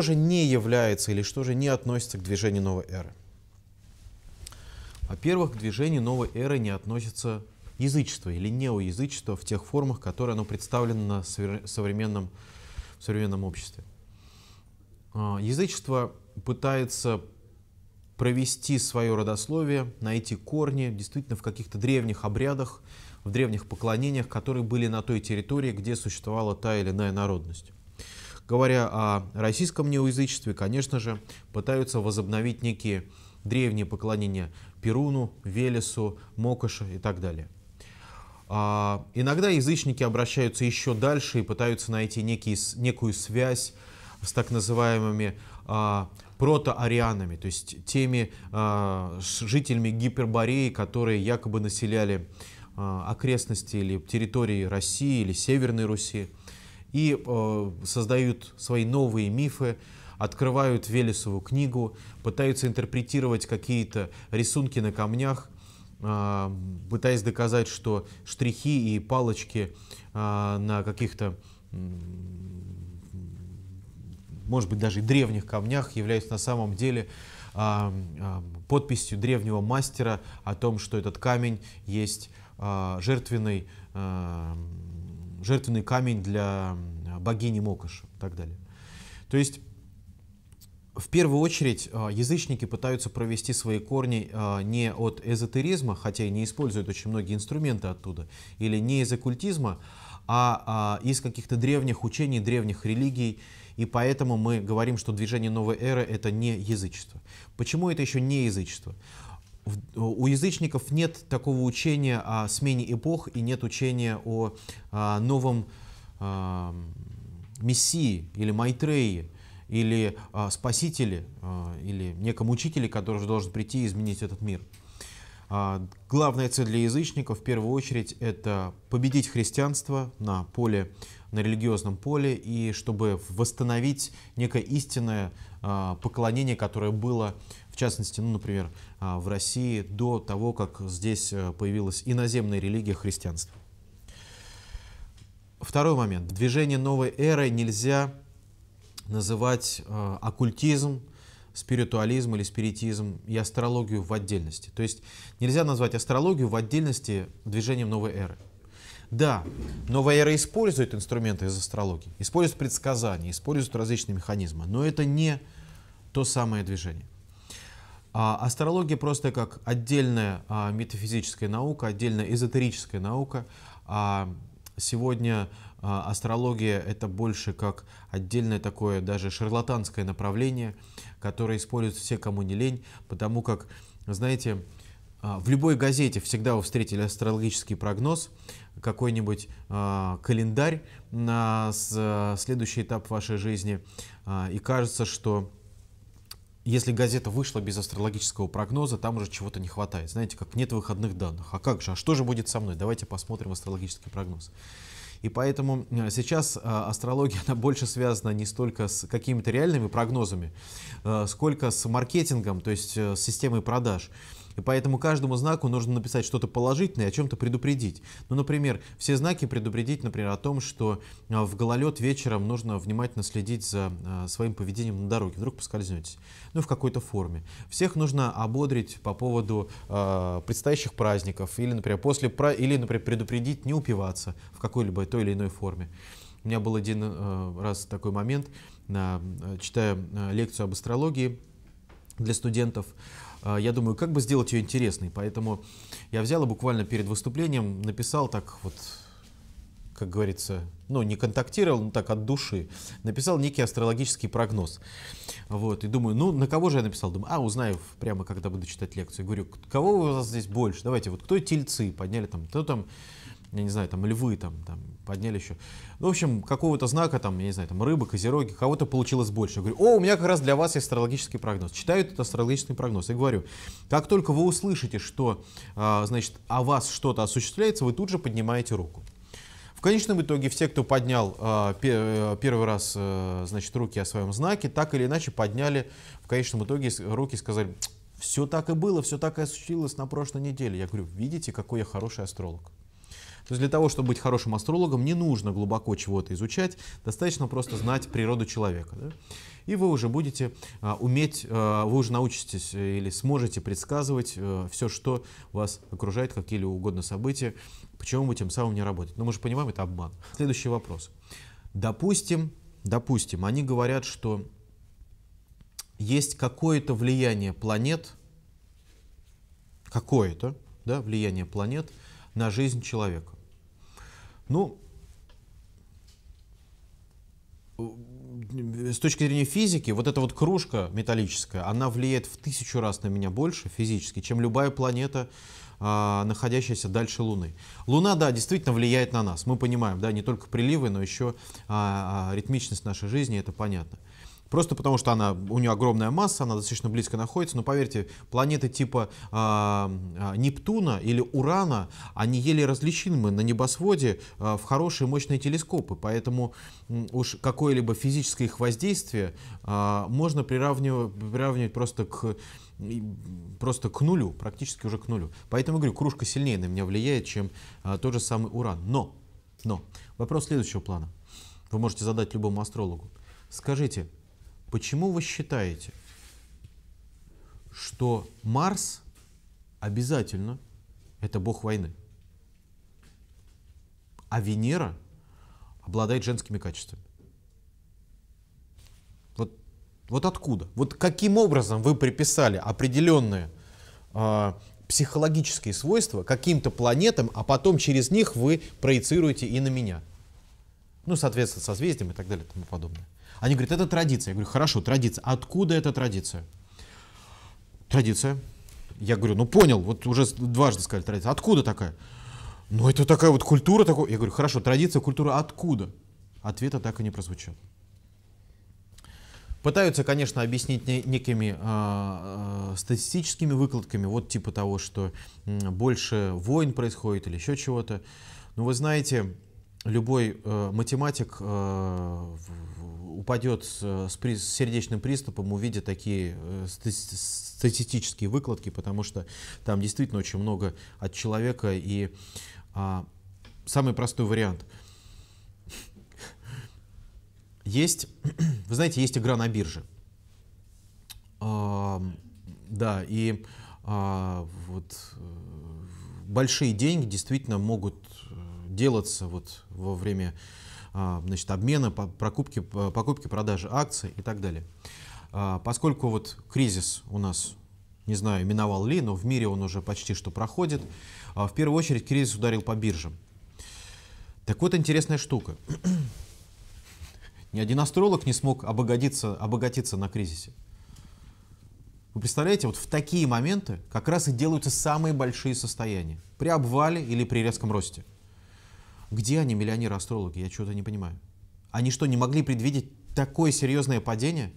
что же не является или что же не относится к движению новой эры? Во-первых, к движению новой эры не относится язычество или неоязычество в тех формах, которые оно представлено на современном, в современном обществе. А, язычество пытается провести свое родословие, найти корни действительно в каких-то древних обрядах, в древних поклонениях, которые были на той территории, где существовала та или иная народность говоря о российском неоязычестве, конечно же, пытаются возобновить некие древние поклонения Перуну, Велесу, Мокоше и так далее. А, иногда язычники обращаются еще дальше и пытаются найти некий, некую связь с так называемыми а, протоарианами, то есть теми а, жителями Гипербореи, которые якобы населяли а, окрестности или территории России или Северной Руси и э, создают свои новые мифы, открывают Велесову книгу, пытаются интерпретировать какие-то рисунки на камнях, э, пытаясь доказать, что штрихи и палочки э, на каких-то может быть, даже и древних камнях являются на самом деле а, а, подписью древнего мастера о том, что этот камень есть а, жертвенный жертвенный камень для богини Мокоши и так далее. То есть в первую очередь а, язычники пытаются провести свои корни а, не от эзотеризма, хотя и не используют очень многие инструменты оттуда, или не из оккультизма, а, а из каких-то древних учений, древних религий. И поэтому мы говорим, что движение новой эры – это не язычество. Почему это еще не язычество? Э, у язычников нет такого учения о смене эпох и нет учения о, а, новом а, мессии или майтреи или а, спасителе или неком учителе, который должен прийти и изменить этот мир. главная цель для язычников в первую очередь это победить христианство на поле на религиозном поле и чтобы восстановить некое истинное поклонение, которое было в частности, ну, например, а, в России до того, как здесь э, появилась иноземная религия христианства. Второй момент. Движение новой эры нельзя называть э, оккультизм, спиритуализм или спиритизм и астрологию в отдельности. То есть нельзя назвать астрологию в отдельности движением новой эры. Да, новая эра использует инструменты из астрологии, использует предсказания, использует различные механизмы, но это не то самое движение. А астрология просто как отдельная а, метафизическая наука, отдельная эзотерическая наука. А сегодня а, астрология это больше как отдельное такое даже шарлатанское направление, которое используют все, кому не лень, потому как, знаете, а, в любой газете всегда вы встретили астрологический прогноз, какой-нибудь э, календарь на с, следующий этап вашей жизни, э, и кажется, что если газета вышла без астрологического прогноза, там уже чего-то не хватает. Знаете, как нет выходных данных. А как же? А что же будет со мной? Давайте посмотрим астрологический прогноз. И поэтому э, сейчас э, астрология она больше связана не столько с какими-то реальными прогнозами, э, сколько с маркетингом, то есть с системой продаж. И поэтому каждому знаку нужно написать что-то положительное, о чем-то предупредить. Ну, например, все знаки предупредить, например, о том, что а, в гололед вечером нужно внимательно следить за а, своим поведением на дороге. Вдруг поскользнетесь. Ну, в какой-то форме. Всех нужно ободрить по поводу э, предстоящих праздников или, например, после или, например, предупредить не упиваться в какой-либо той или иной форме. У меня был один э, раз такой момент, э, читая э, лекцию об астрологии для студентов, а, я думаю, как бы сделать ее интересной. Поэтому я взял и буквально перед выступлением написал так вот, как говорится, ну не контактировал, но так от души, написал некий астрологический прогноз. Вот, и думаю, ну на кого же я написал? Думаю, а, узнаю прямо, когда буду читать лекцию. Говорю, кого у вас здесь больше? Давайте, вот кто тельцы подняли там, кто там я не знаю, там львы там, там подняли еще. Ну, в общем, какого-то знака, там, я не знаю, там рыбы, козероги, кого-то получилось больше. Я говорю, о, у меня как раз для вас есть астрологический прогноз. Читают этот астрологический прогноз и говорю, как только вы услышите, что, а, значит, о вас что-то осуществляется, вы тут же поднимаете руку. В конечном итоге все, кто поднял а, э, первый раз э, значит, руки о своем знаке, так или иначе подняли в конечном итоге руки и сказали, все так и было, все так и осуществилось на прошлой неделе. Я говорю, видите, какой я хороший астролог. То есть для того, чтобы быть хорошим астрологом, не нужно глубоко чего-то изучать, достаточно просто знать природу человека. Да? И вы уже будете а, уметь, а, вы уже научитесь э, или сможете предсказывать а, э, все, что вас окружает, какие угодно события, почему вы тем самым не работаете. Но мы же понимаем, это обман. Следующий вопрос. Допустим, допустим, они говорят, что есть какое-то влияние планет, какое-то да, влияние планет на жизнь человека. Ну, с точки зрения физики, вот эта вот кружка металлическая, она влияет в тысячу раз на меня больше физически, чем любая планета, а, находящаяся дальше Луны. Луна, да, действительно влияет на нас. Мы понимаем, да, не только приливы, но еще а, а, ритмичность нашей жизни, это понятно. Просто потому, что она, у нее огромная масса, она достаточно близко находится. Но поверьте, планеты типа э, Нептуна или Урана, они еле различимы на небосводе э, в хорошие мощные телескопы. Поэтому э, уж какое-либо физическое их воздействие э, можно приравнивать, приравнивать просто к просто к нулю, практически уже к нулю. Поэтому говорю, кружка сильнее на меня влияет, чем э, тот же самый уран. Но, но, вопрос следующего плана. Вы можете задать любому астрологу. Скажите, Почему вы считаете, что Марс обязательно это бог войны, а Венера обладает женскими качествами? Вот, вот откуда? Вот каким образом вы приписали определенные э, психологические свойства каким-то планетам, а потом через них вы проецируете и на меня? Ну, соответственно, созвездием и так далее и тому подобное. Они говорят, это традиция. Я говорю, хорошо, традиция. Откуда эта традиция? Традиция. Я говорю, ну понял, вот уже дважды сказали традиция. Откуда такая? Ну это такая вот культура. Такой... Я говорю, хорошо, традиция, культура откуда? Ответа так и не прозвучал. Пытаются, конечно, объяснить некими э, э, статистическими выкладками, вот типа того, что больше войн происходит или еще чего-то. Но вы знаете, любой э, математик э, упадет с, с, при, с сердечным приступом, увидя такие э, статистические выкладки, потому что там действительно очень много от человека. И э, самый простой вариант. Есть, вы знаете, есть игра на бирже. да, и а, вот э, большие деньги действительно могут делаться вот во время а, значит, обмена, покупки, покупки, продажи акций и так далее. А, поскольку вот кризис у нас, не знаю, миновал ли, но в мире он уже почти что проходит, а, в первую очередь кризис ударил по биржам. Так вот интересная штука. Ни один астролог не смог обогатиться, обогатиться на кризисе. Вы представляете, вот в такие моменты как раз и делаются самые большие состояния. При обвале или при резком росте. Где они, миллионеры-астрологи? Я чего-то не понимаю. Они что, не могли предвидеть такое серьезное падение?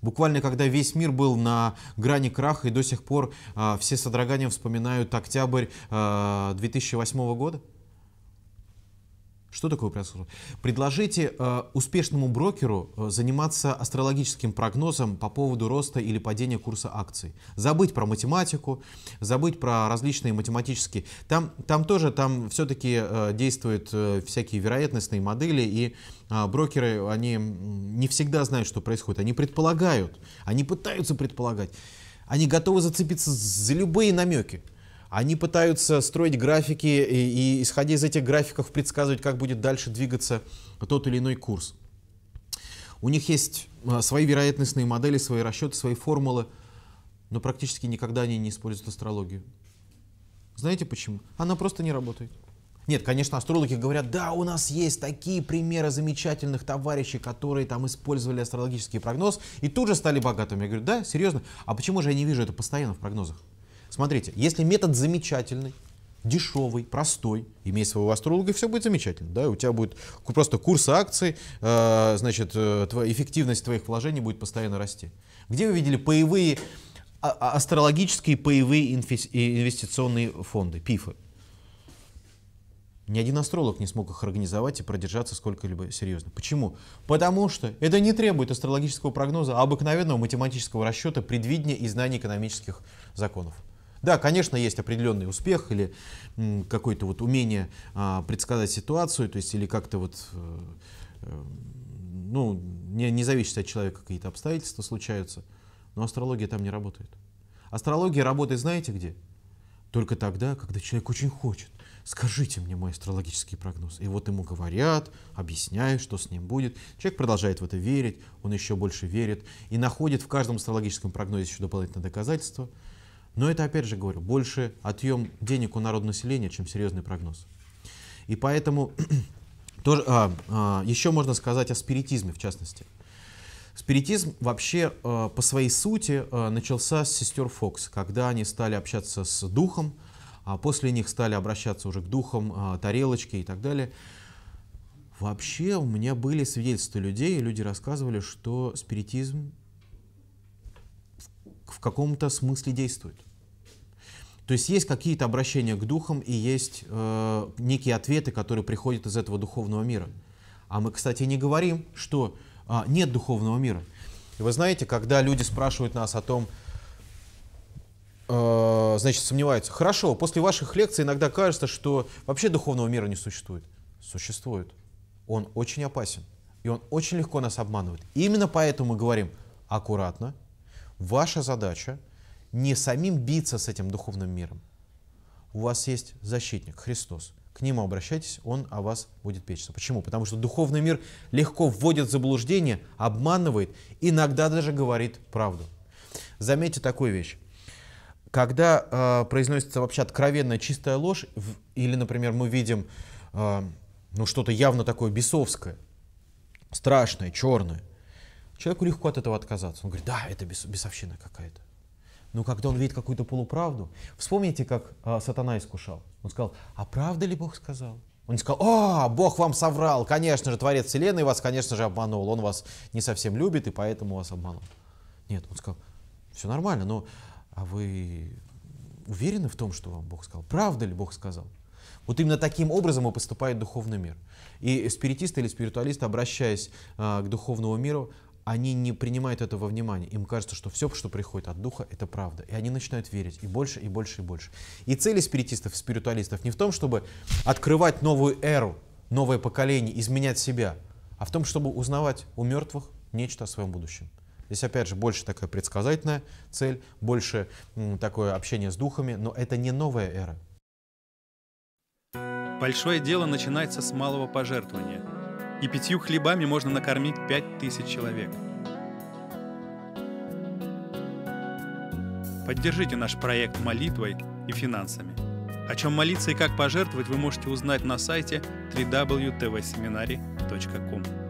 Буквально когда весь мир был на грани краха и до сих пор э, все с содроганием вспоминают октябрь э, а, 2008 года? Что такое предсказка? Предложите э, успешному брокеру э, заниматься астрологическим прогнозом по поводу роста или падения курса акций. Забыть про математику, забыть про различные математические. Там, там тоже там все-таки э, действуют э, всякие вероятностные модели, и э, брокеры, они не всегда знают, что происходит. Они предполагают, они пытаются предполагать. Они готовы зацепиться за любые намеки. Они пытаются строить графики и, и исходя из этих графиков предсказывать, как будет дальше двигаться тот или иной курс. У них есть а, свои вероятностные модели, свои расчеты, свои формулы, но практически никогда они не используют астрологию. Знаете почему? Она просто не работает. Нет, конечно, астрологи говорят, да, у нас есть такие примеры замечательных товарищей, которые там использовали астрологический прогноз и тут же стали богатыми. Я говорю, да, серьезно, а почему же я не вижу это постоянно в прогнозах? Смотрите, если метод замечательный, дешевый, простой, имей своего астролога, и все будет замечательно. Да? У тебя будет просто курс акций, э, значит, э, эффективность твоих вложений будет постоянно расти. Где вы видели паевые, а, а, астрологические паевые инвестиционные фонды, ПИФы? Ни один астролог не смог их организовать и продержаться сколько-либо серьезно. Почему? Потому что это не требует астрологического прогноза, а обыкновенного математического расчета, предвидения и знаний экономических законов. Да, конечно, есть определенный успех или какое-то вот умение а, предсказать ситуацию, то есть или как-то вот э, э, ну, не, не зависит от человека, какие-то обстоятельства случаются, но астрология там не работает. Астрология работает, знаете где? Только тогда, когда человек очень хочет. Скажите мне мой астрологический прогноз. И вот ему говорят, объясняют, что с ним будет. Человек продолжает в это верить, он еще больше верит и находит в каждом астрологическом прогнозе еще дополнительное доказательство – но это, опять же говорю, больше отъем денег у народного населения, чем серьезный прогноз. И поэтому тоже, а, а, еще можно сказать о спиритизме, в частности. Спиритизм вообще а, по своей сути а, начался с сестер Фокс, когда они стали общаться с духом, а после них стали обращаться уже к духам, а, тарелочки и так далее. Вообще у меня были свидетельства людей, люди рассказывали, что спиритизм в каком-то смысле действует. То есть есть какие-то обращения к духам и есть э, некие ответы, которые приходят из этого духовного мира. А мы, кстати, не говорим, что э, нет духовного мира. И вы знаете, когда люди спрашивают нас о том, э, значит, сомневаются, хорошо, после ваших лекций иногда кажется, что вообще духовного мира не существует. Существует. Он очень опасен. И он очень легко нас обманывает. И именно поэтому мы говорим аккуратно, Ваша задача не самим биться с этим духовным миром. У вас есть защитник, Христос. К нему обращайтесь, он о вас будет печься. Почему? Потому что духовный мир легко вводит в заблуждение, обманывает, иногда даже говорит правду. Заметьте такую вещь. Когда э, произносится вообще откровенная чистая ложь, в, или, например, мы видим э, ну, что-то явно такое бесовское, страшное, черное, Человеку легко от этого отказаться. Он говорит, да, это бес, бесовщина какая-то. Но когда он видит какую-то полуправду, вспомните, как а, сатана искушал. Он сказал, а правда ли Бог сказал? Он сказал, о, Бог вам соврал, конечно же, Творец Вселенной вас, конечно же, обманул, он вас не совсем любит и поэтому вас обманул. Нет, он сказал, все нормально, но а вы уверены в том, что вам Бог сказал? Правда ли Бог сказал? Вот именно таким образом и поступает духовный мир. И спиритисты или спиритуалисты, обращаясь а, к духовному миру, они не принимают этого внимания. Им кажется, что все, что приходит от духа, это правда. И они начинают верить и больше, и больше, и больше. И цель спиритистов, спиритуалистов не в том, чтобы открывать новую эру, новое поколение, изменять себя, а в том, чтобы узнавать у мертвых нечто о своем будущем. Здесь, опять же, больше такая предсказательная цель, больше такое общение с духами, но это не новая эра. Большое дело начинается с малого пожертвования – и пятью хлебами можно накормить пять тысяч человек. Поддержите наш проект молитвой и финансами. О чем молиться и как пожертвовать вы можете узнать на сайте www.tvseminary.com.